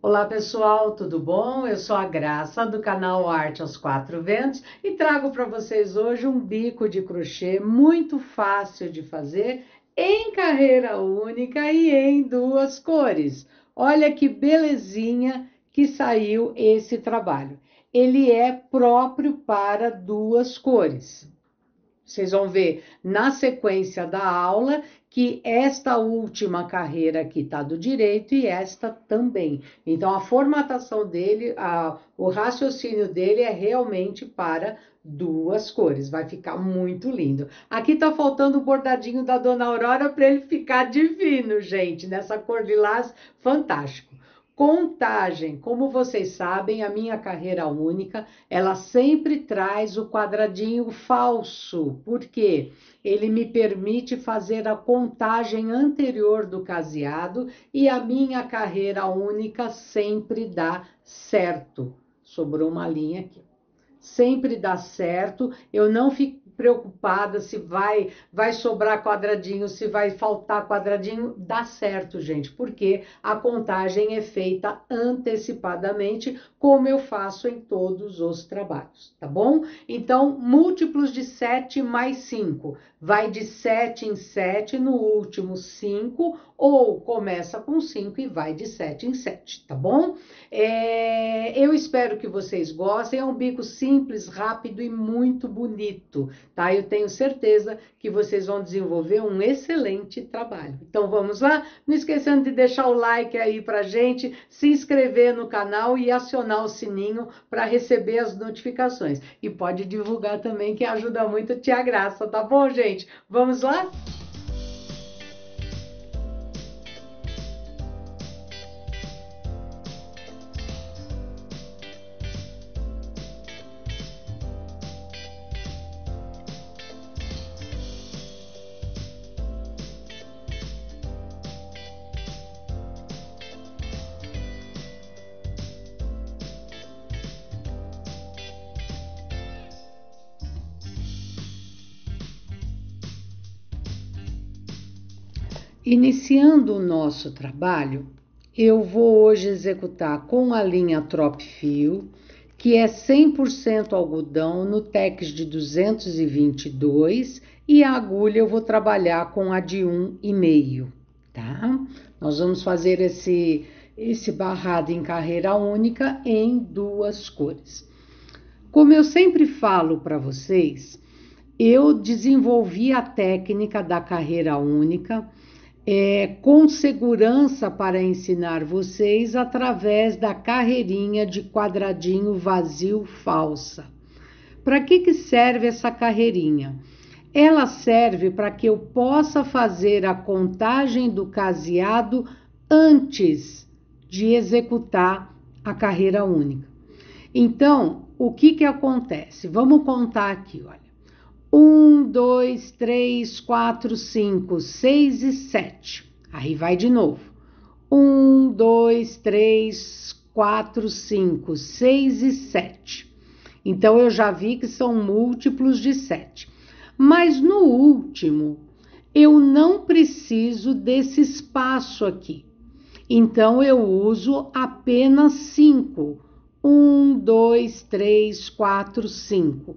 Olá pessoal, tudo bom? Eu sou a Graça do canal Arte aos Quatro Ventos e trago para vocês hoje um bico de crochê muito fácil de fazer em carreira única e em duas cores. Olha que belezinha que saiu esse trabalho. Ele é próprio para duas cores. Vocês vão ver na sequência da aula que esta última carreira aqui está do direito e esta também. Então, a formatação dele, a, o raciocínio dele é realmente para duas cores. Vai ficar muito lindo. Aqui está faltando o bordadinho da Dona Aurora para ele ficar divino, gente. Nessa cor lilás, fantástico. Contagem, como vocês sabem, a minha carreira única, ela sempre traz o quadradinho falso, porque ele me permite fazer a contagem anterior do caseado e a minha carreira única sempre dá certo. Sobrou uma linha aqui. Sempre dá certo, eu não, fi, preocupada se vai vai sobrar quadradinho, se vai faltar quadradinho, dá certo, gente, porque a contagem é feita antecipadamente, como eu faço em todos os trabalhos, tá bom? Então, múltiplos de 7 mais 5 vai de 7 em 7, no último 5, ou começa com 5 e vai de 7 em 7, tá bom? É, eu espero que vocês gostem, é um bico simples, rápido e muito bonito, tá? Eu tenho certeza que vocês vão desenvolver um excelente trabalho. Então vamos lá, não esquecendo de deixar o like aí pra gente, se inscrever no canal e acionar o sininho para receber as notificações. E pode divulgar também que ajuda muito é a tia Graça, tá bom, gente? gente? Vamos lá? Iniciando o nosso trabalho, eu vou hoje executar com a linha Trop Fio, que é 100% algodão no TEX de 222 e a agulha eu vou trabalhar com a de 1,5, tá? Nós vamos fazer esse, esse barrado em carreira única em duas cores. Como eu sempre falo para vocês, eu desenvolvi a técnica da carreira única é, com segurança para ensinar vocês através da carreirinha de quadradinho vazio falsa. Para que, que serve essa carreirinha? Ela serve para que eu possa fazer a contagem do caseado antes de executar a carreira única. Então, o que, que acontece? Vamos contar aqui, olha. 1, 2, 3, 4, 5, 6 e 7. Aí vai de novo. 1, 2, 3, 4, 5, 6 e 7. Então eu já vi que são múltiplos de 7. Mas no último, eu não preciso desse espaço aqui. Então eu uso apenas 5. 1, 2, 3, 4, 5.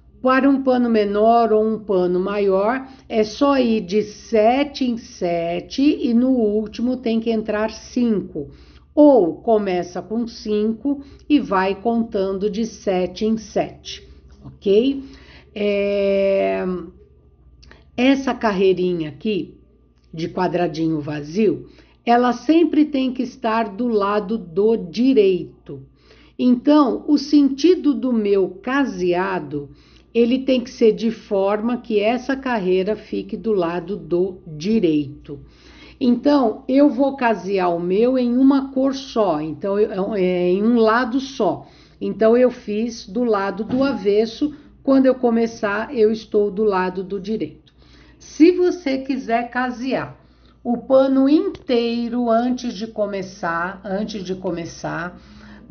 Para um pano menor ou um pano maior, é só ir de 7 em 7 e no último tem que entrar 5. Ou começa com 5 e vai contando de 7 em 7, ok? É... Essa carreirinha aqui, de quadradinho vazio, ela sempre tem que estar do lado do direito. Então, o sentido do meu caseado ele tem que ser de forma que essa carreira fique do lado do direito. Então, eu vou casear o meu em uma cor só, então é, é, em um lado só. Então, eu fiz do lado do avesso, quando eu começar, eu estou do lado do direito. Se você quiser casear o pano inteiro antes de começar, antes de começar,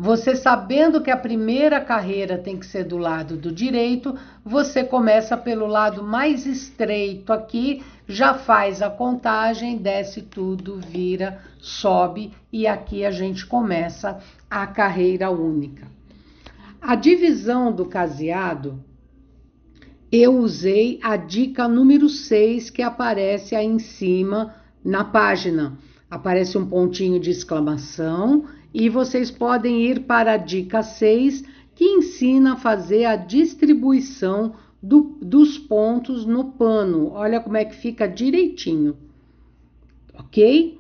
você sabendo que a primeira carreira tem que ser do lado do direito, você começa pelo lado mais estreito aqui, já faz a contagem, desce tudo, vira, sobe e aqui a gente começa a carreira única. A divisão do caseado eu usei a dica número 6 que aparece aí em cima na página. Aparece um pontinho de exclamação e vocês podem ir para a dica 6, que ensina a fazer a distribuição do, dos pontos no pano. Olha como é que fica direitinho, ok?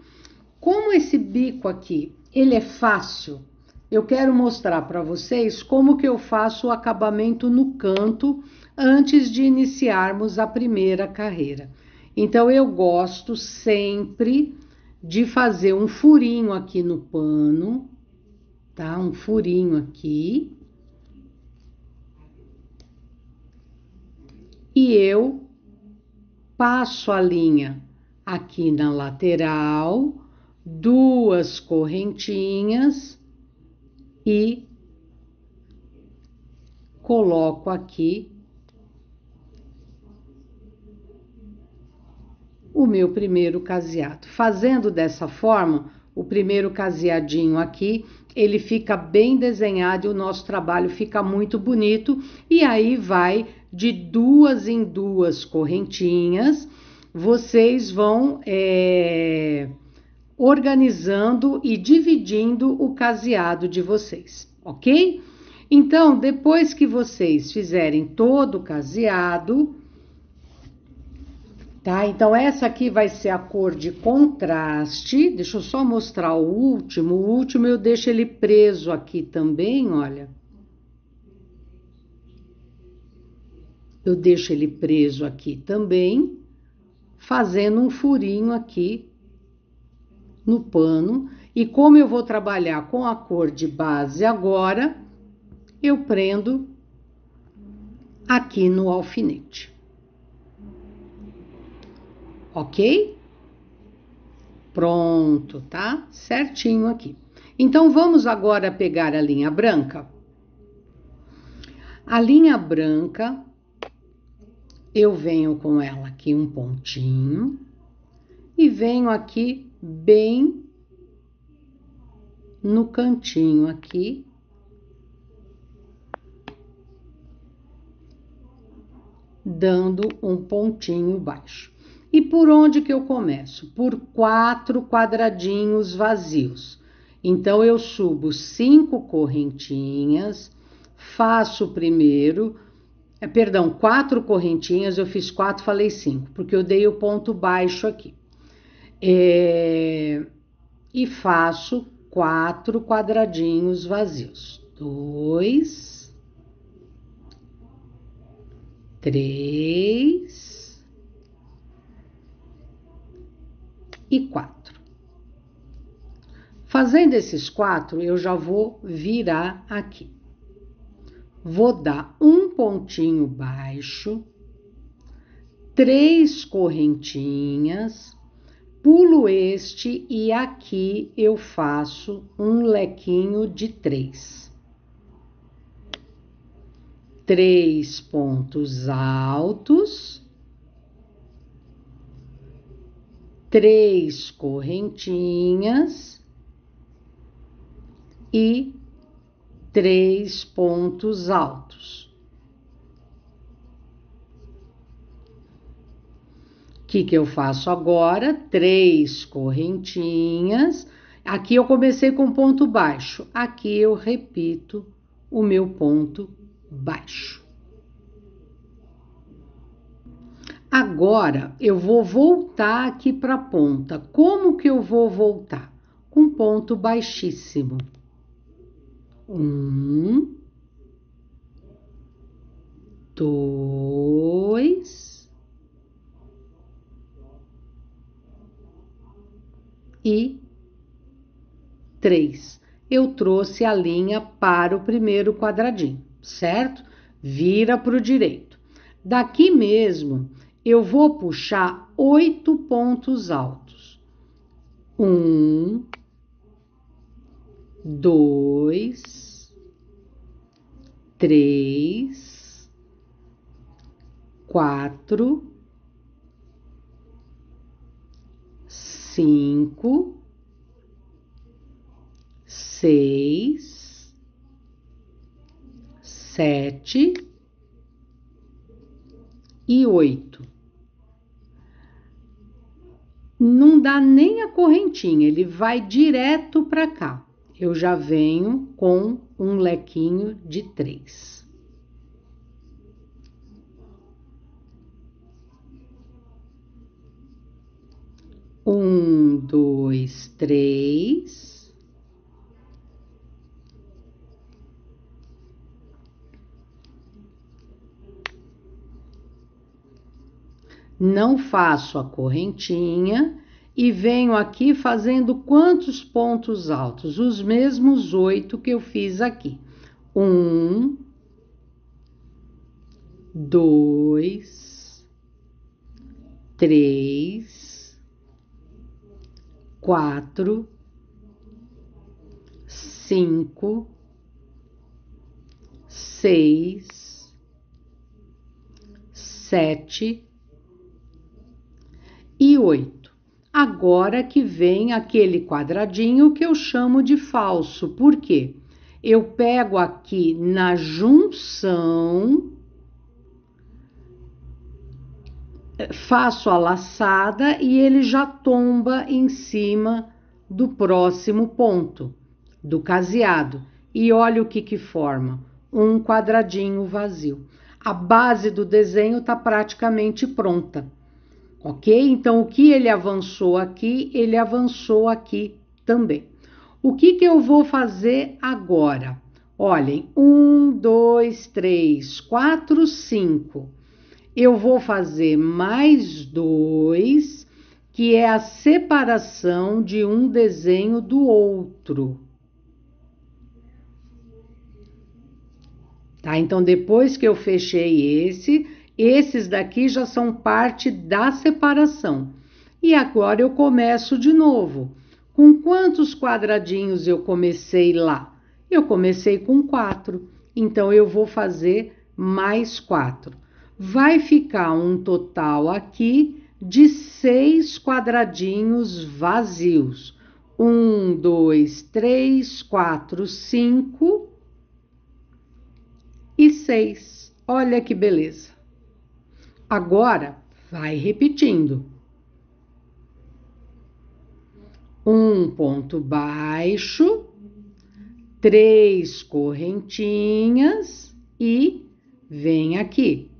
Como esse bico aqui, ele é fácil, eu quero mostrar para vocês como que eu faço o acabamento no canto antes de iniciarmos a primeira carreira. Então, eu gosto sempre de fazer um furinho aqui no pano, tá? Um furinho aqui. E eu passo a linha aqui na lateral, duas correntinhas e coloco aqui o meu primeiro caseado. Fazendo dessa forma, o primeiro caseadinho aqui, ele fica bem desenhado e o nosso trabalho fica muito bonito. E aí vai de duas em duas correntinhas, vocês vão é, organizando e dividindo o caseado de vocês, ok? Então, depois que vocês fizerem todo o caseado, Tá? Então, essa aqui vai ser a cor de contraste. Deixa eu só mostrar o último. O último eu deixo ele preso aqui também, olha. Eu deixo ele preso aqui também, fazendo um furinho aqui no pano. E como eu vou trabalhar com a cor de base agora, eu prendo aqui no alfinete ok? Pronto, tá? Certinho aqui. Então, vamos agora pegar a linha branca. A linha branca, eu venho com ela aqui um pontinho e venho aqui bem no cantinho aqui. Dando um pontinho baixo. E por onde que eu começo? Por quatro quadradinhos vazios. Então eu subo cinco correntinhas, faço o primeiro, é, perdão, quatro correntinhas, eu fiz quatro, falei cinco, porque eu dei o ponto baixo aqui. É, e faço quatro quadradinhos vazios. Dois, três, e quatro. Fazendo esses quatro, eu já vou virar aqui. Vou dar um pontinho baixo, três correntinhas, pulo este e aqui eu faço um lequinho de três. Três pontos altos três correntinhas e três pontos altos. O que, que eu faço agora? Três correntinhas. Aqui eu comecei com ponto baixo, aqui eu repito o meu ponto baixo. Agora eu vou voltar aqui para a ponta. Como que eu vou voltar? Com ponto baixíssimo. Um, dois e três. Eu trouxe a linha para o primeiro quadradinho, certo? Vira para o direito. Daqui mesmo eu vou puxar oito pontos altos. Um, dois, três, quatro, cinco, seis, sete e oito não dá nem a correntinha, ele vai direto para cá. Eu já venho com um lequinho de três. Um, dois, três. não faço a correntinha e venho aqui fazendo quantos pontos altos? Os mesmos oito que eu fiz aqui. Um, dois, três, quatro, cinco, seis, sete e 8. Agora que vem aquele quadradinho que eu chamo de falso, por quê? Eu pego aqui na junção, faço a laçada e ele já tomba em cima do próximo ponto do caseado. E olha o que, que forma: um quadradinho vazio. A base do desenho está praticamente pronta. Ok? Então, o que ele avançou aqui, ele avançou aqui também. O que, que eu vou fazer agora? Olhem, um, dois, três, quatro, cinco. Eu vou fazer mais dois, que é a separação de um desenho do outro. Tá? Então, depois que eu fechei esse, esses daqui já são parte da separação. E agora eu começo de novo. Com quantos quadradinhos eu comecei lá? Eu comecei com quatro, então eu vou fazer mais quatro. Vai ficar um total aqui de seis quadradinhos vazios. Um, dois, três, quatro, cinco e seis. Olha que beleza! Agora, vai repetindo. Um ponto baixo, três correntinhas e vem aqui.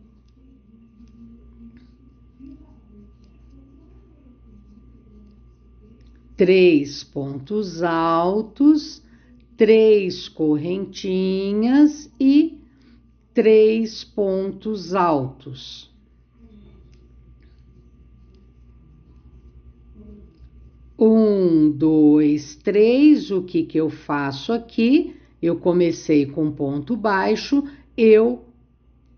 Três pontos altos, três correntinhas e três pontos altos. Um, dois, três, o que, que eu faço aqui? Eu comecei com ponto baixo, eu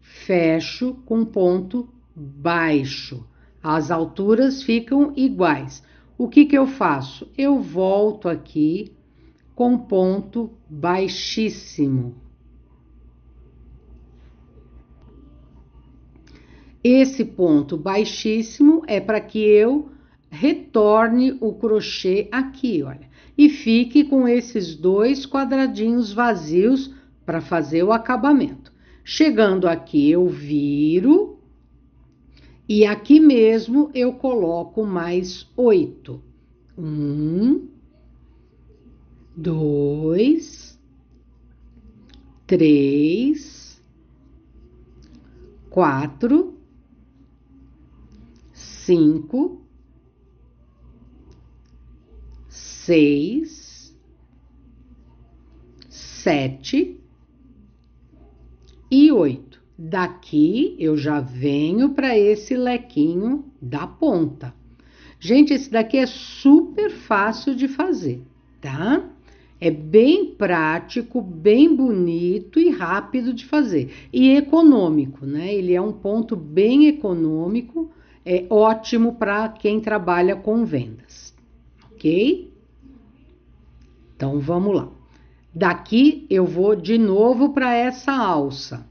fecho com ponto baixo. As alturas ficam iguais. O que, que eu faço? Eu volto aqui com ponto baixíssimo. Esse ponto baixíssimo é para que eu retorne o crochê aqui, olha, e fique com esses dois quadradinhos vazios para fazer o acabamento. Chegando aqui, eu viro e aqui mesmo eu coloco mais oito. Um, dois, três, quatro, cinco seis, sete e oito. Daqui eu já venho para esse lequinho da ponta. Gente, esse daqui é super fácil de fazer, tá? É bem prático, bem bonito e rápido de fazer. E econômico, né? Ele é um ponto bem econômico, é ótimo para quem trabalha com vendas, ok? Então vamos lá. Daqui eu vou de novo para essa alça.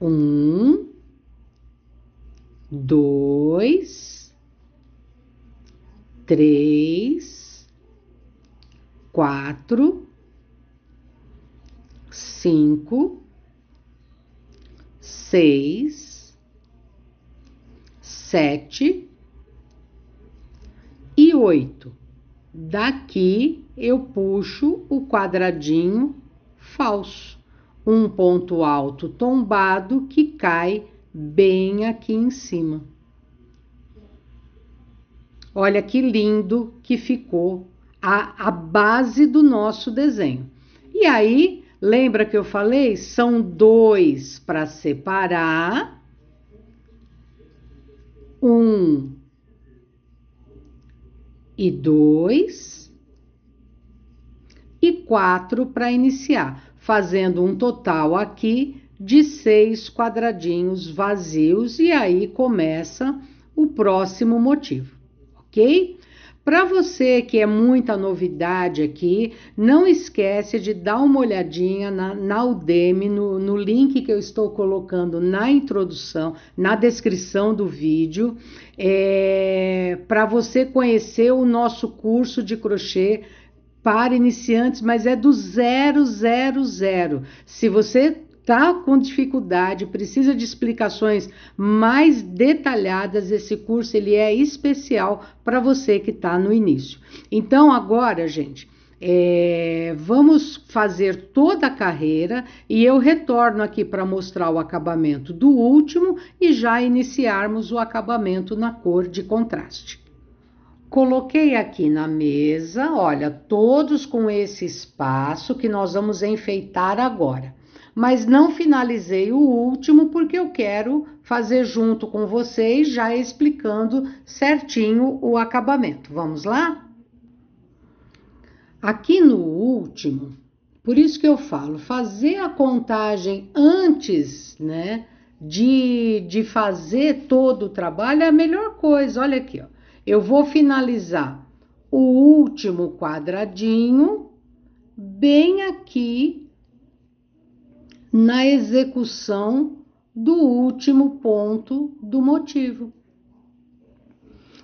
Um, dois, três, quatro, cinco, seis, sete e oito. Daqui eu puxo o quadradinho falso, um ponto alto tombado que cai bem aqui em cima. Olha que lindo que ficou a, a base do nosso desenho. E aí, lembra que eu falei? São dois para separar, um e dois e quatro para iniciar, fazendo um total aqui de seis quadradinhos vazios e aí começa o próximo motivo, ok? Para você que é muita novidade aqui, não esquece de dar uma olhadinha na, na Udemy, no, no link que eu estou colocando na introdução, na descrição do vídeo, é, para você conhecer o nosso curso de crochê para iniciantes, mas é do zero, zero, zero. Se você está com dificuldade, precisa de explicações mais detalhadas, esse curso ele é especial para você que está no início. Então agora, gente, é, vamos fazer toda a carreira e eu retorno aqui para mostrar o acabamento do último e já iniciarmos o acabamento na cor de contraste. Coloquei aqui na mesa, olha, todos com esse espaço que nós vamos enfeitar agora mas não finalizei o último porque eu quero fazer junto com vocês, já explicando certinho o acabamento. Vamos lá? Aqui no último, por isso que eu falo, fazer a contagem antes, né, de, de fazer todo o trabalho é a melhor coisa. Olha aqui, ó. Eu vou finalizar o último quadradinho bem aqui na execução do último ponto do motivo.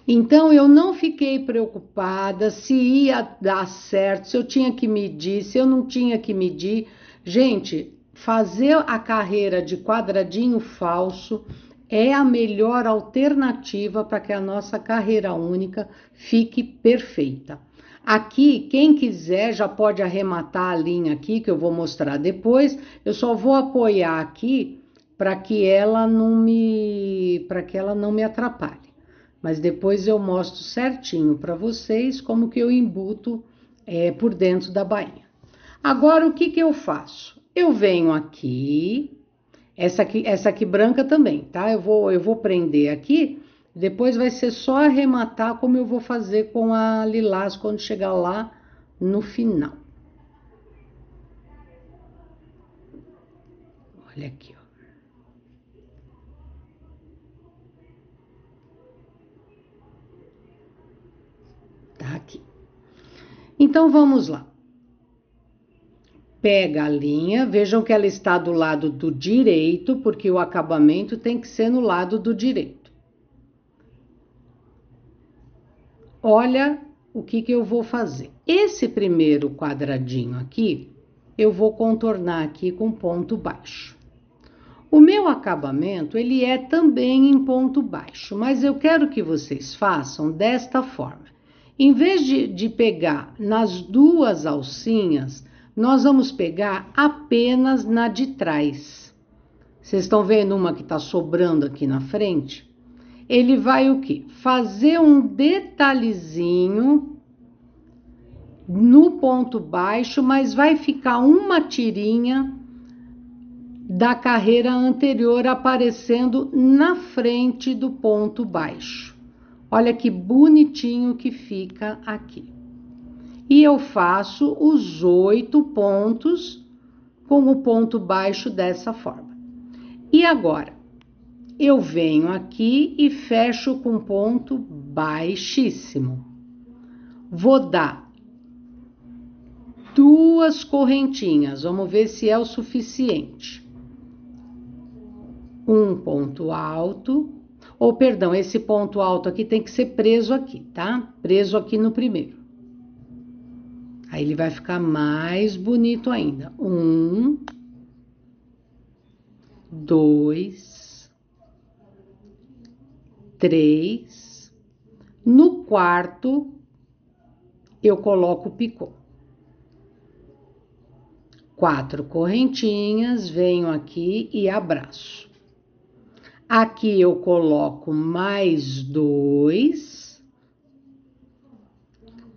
Então eu não fiquei preocupada se ia dar certo, se eu tinha que medir, se eu não tinha que medir. Gente, fazer a carreira de quadradinho falso é a melhor alternativa para que a nossa carreira única fique perfeita. Aqui, quem quiser já pode arrematar a linha aqui, que eu vou mostrar depois. Eu só vou apoiar aqui para que ela não me para que ela não me atrapalhe. Mas depois eu mostro certinho para vocês como que eu embuto é, por dentro da bainha. Agora o que que eu faço? Eu venho aqui, essa aqui, essa aqui branca também, tá? Eu vou eu vou prender aqui depois vai ser só arrematar como eu vou fazer com a lilás quando chegar lá no final. Olha aqui, ó. Tá aqui. Então vamos lá. Pega a linha, vejam que ela está do lado do direito, porque o acabamento tem que ser no lado do direito olha o que, que eu vou fazer. Esse primeiro quadradinho aqui, eu vou contornar aqui com ponto baixo. O meu acabamento, ele é também em ponto baixo, mas eu quero que vocês façam desta forma. Em vez de, de pegar nas duas alcinhas, nós vamos pegar apenas na de trás. Vocês estão vendo uma que está sobrando aqui na frente? ele vai o que? Fazer um detalhezinho no ponto baixo, mas vai ficar uma tirinha da carreira anterior aparecendo na frente do ponto baixo. Olha que bonitinho que fica aqui. E eu faço os oito pontos com o ponto baixo dessa forma. E agora, eu venho aqui e fecho com ponto baixíssimo. Vou dar duas correntinhas, vamos ver se é o suficiente. Um ponto alto, ou perdão, esse ponto alto aqui tem que ser preso aqui, tá? Preso aqui no primeiro. Aí ele vai ficar mais bonito ainda. Um, dois, três. No quarto, eu coloco o picô. Quatro correntinhas, venho aqui e abraço. Aqui eu coloco mais dois.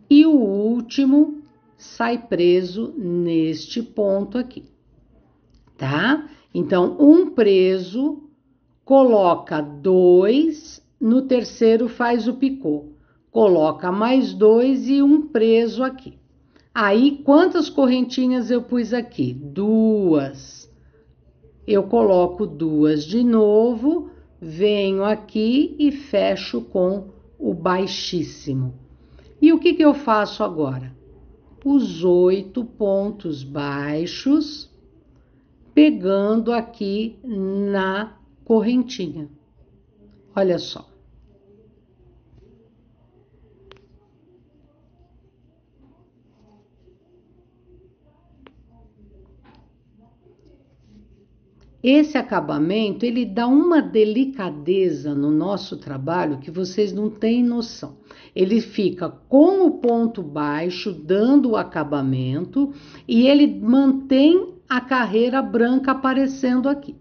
E o último sai preso neste ponto aqui, tá? Então, um preso coloca dois no terceiro faz o picô, coloca mais dois e um preso aqui. Aí, quantas correntinhas eu pus aqui? Duas. Eu coloco duas de novo, venho aqui e fecho com o baixíssimo. E o que, que eu faço agora? Os oito pontos baixos, pegando aqui na correntinha. Olha só. Esse acabamento, ele dá uma delicadeza no nosso trabalho que vocês não têm noção. Ele fica com o ponto baixo, dando o acabamento, e ele mantém a carreira branca aparecendo aqui.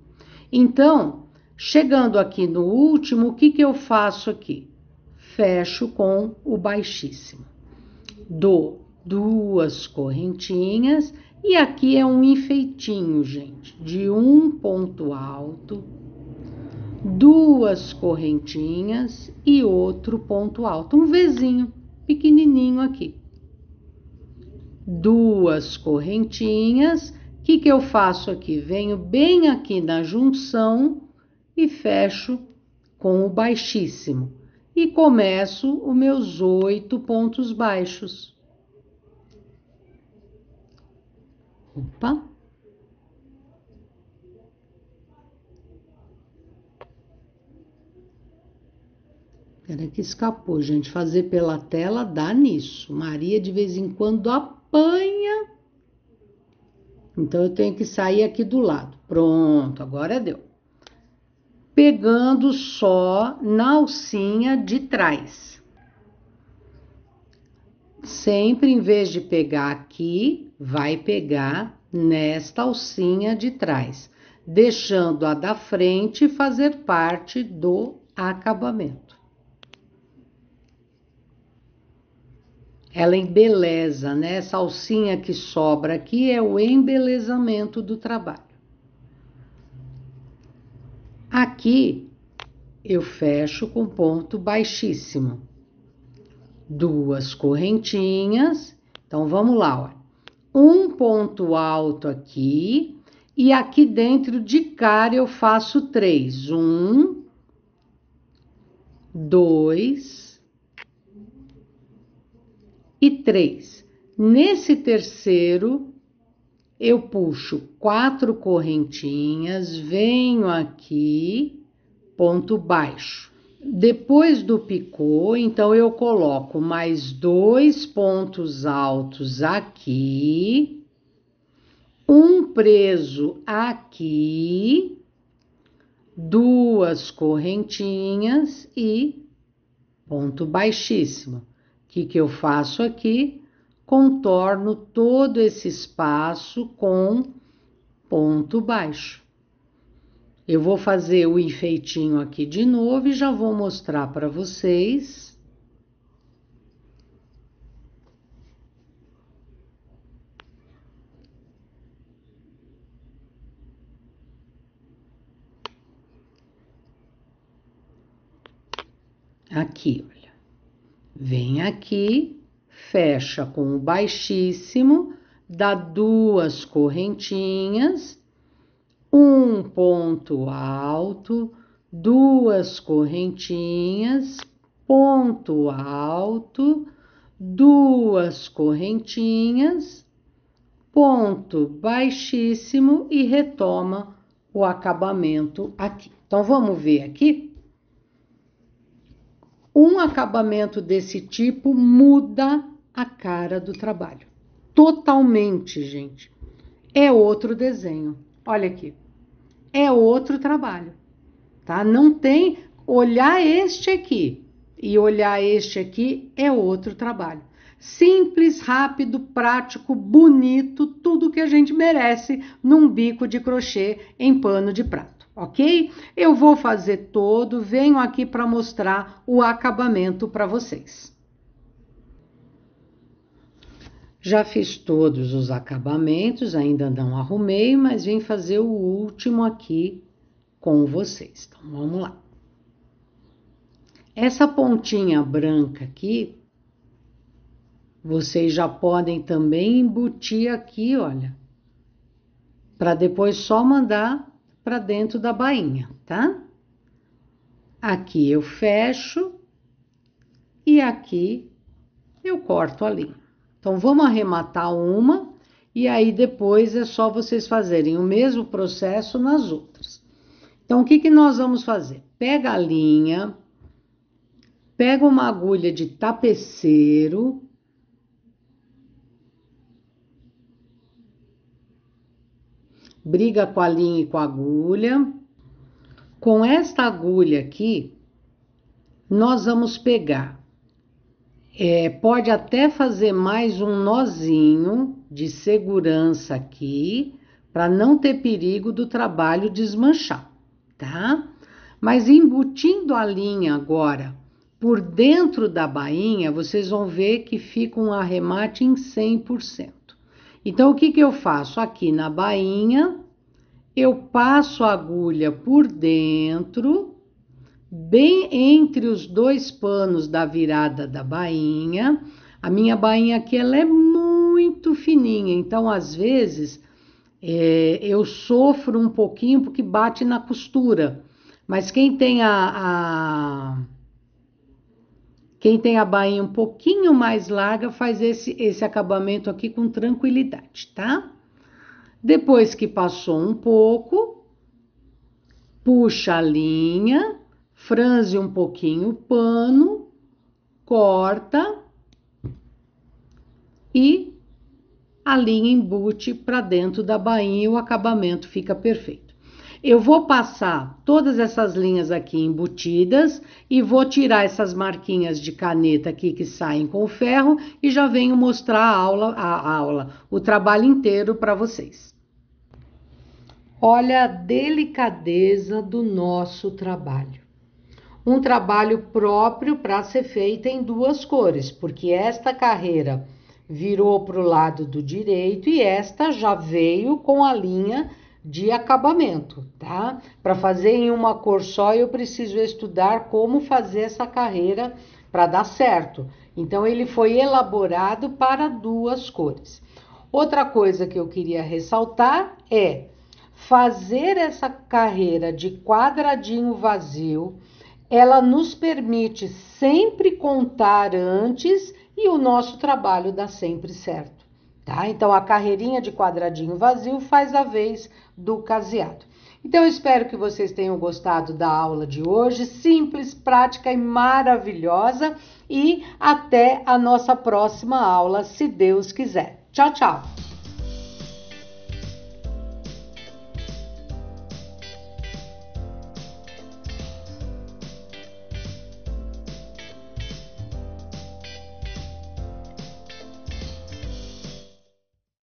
Então, chegando aqui no último, o que, que eu faço aqui? Fecho com o baixíssimo. Dou duas correntinhas e aqui é um enfeitinho, gente, de um ponto alto, duas correntinhas e outro ponto alto, um vizinho pequenininho aqui. Duas correntinhas, o que, que eu faço aqui? Venho bem aqui na junção e fecho com o baixíssimo. E começo os meus oito pontos baixos. Opa! Peraí que escapou, gente. Fazer pela tela dá nisso. Maria de vez em quando apanha. Então eu tenho que sair aqui do lado. Pronto, agora deu. Pegando só na alcinha de trás sempre em vez de pegar aqui, vai pegar nesta alcinha de trás, deixando a da frente fazer parte do acabamento. Ela embeleza, né? Essa alcinha que sobra aqui é o embelezamento do trabalho. Aqui eu fecho com ponto baixíssimo duas correntinhas. Então, vamos lá, ó. Um ponto alto aqui, e aqui dentro de cara eu faço três. Um, dois e três. Nesse terceiro, eu puxo quatro correntinhas, venho aqui, ponto baixo depois do picô, então eu coloco mais dois pontos altos aqui, um preso aqui, duas correntinhas e ponto baixíssimo. O que, que eu faço aqui? Contorno todo esse espaço com ponto baixo. Eu vou fazer o enfeitinho aqui de novo e já vou mostrar para vocês. Aqui, olha. Vem aqui, fecha com o baixíssimo, dá duas correntinhas um ponto alto, duas correntinhas, ponto alto, duas correntinhas, ponto baixíssimo e retoma o acabamento aqui. Então vamos ver aqui. Um acabamento desse tipo muda a cara do trabalho. Totalmente, gente. É outro desenho. Olha aqui é outro trabalho, tá? Não tem olhar este aqui e olhar este aqui é outro trabalho. Simples, rápido, prático, bonito, tudo que a gente merece num bico de crochê em pano de prato, ok? Eu vou fazer todo, venho aqui para mostrar o acabamento para vocês. Já fiz todos os acabamentos, ainda não arrumei, mas vim fazer o último aqui com vocês. Então vamos lá. Essa pontinha branca aqui, vocês já podem também embutir aqui, olha, para depois só mandar para dentro da bainha, tá? Aqui eu fecho e aqui eu corto a linha. Então vamos arrematar uma e aí depois é só vocês fazerem o mesmo processo nas outras. Então o que, que nós vamos fazer? Pega a linha, pega uma agulha de tapeceiro, briga com a linha e com a agulha. Com esta agulha aqui, nós vamos pegar é, pode até fazer mais um nozinho de segurança aqui, para não ter perigo do trabalho desmanchar, tá? Mas embutindo a linha agora por dentro da bainha, vocês vão ver que fica um arremate em 100%. Então, o que, que eu faço? Aqui na bainha, eu passo a agulha por dentro bem entre os dois panos da virada da bainha. A minha bainha aqui ela é muito fininha, então às vezes é, eu sofro um pouquinho porque bate na costura. Mas quem tem a, a quem tem a bainha um pouquinho mais larga faz esse, esse acabamento aqui com tranquilidade, tá? Depois que passou um pouco, puxa a linha franze um pouquinho o pano, corta e a linha embute para dentro da bainha e o acabamento fica perfeito. Eu vou passar todas essas linhas aqui embutidas e vou tirar essas marquinhas de caneta aqui que saem com o ferro e já venho mostrar a aula, a aula o trabalho inteiro para vocês. Olha a delicadeza do nosso trabalho um trabalho próprio para ser feito em duas cores, porque esta carreira virou para o lado do direito e esta já veio com a linha de acabamento, tá? Para fazer em uma cor só, eu preciso estudar como fazer essa carreira para dar certo. Então, ele foi elaborado para duas cores. Outra coisa que eu queria ressaltar é fazer essa carreira de quadradinho vazio ela nos permite sempre contar antes e o nosso trabalho dá sempre certo. Tá? Então, a carreirinha de quadradinho vazio faz a vez do caseado. Então, eu espero que vocês tenham gostado da aula de hoje, simples, prática e maravilhosa. E até a nossa próxima aula, se Deus quiser. Tchau, tchau!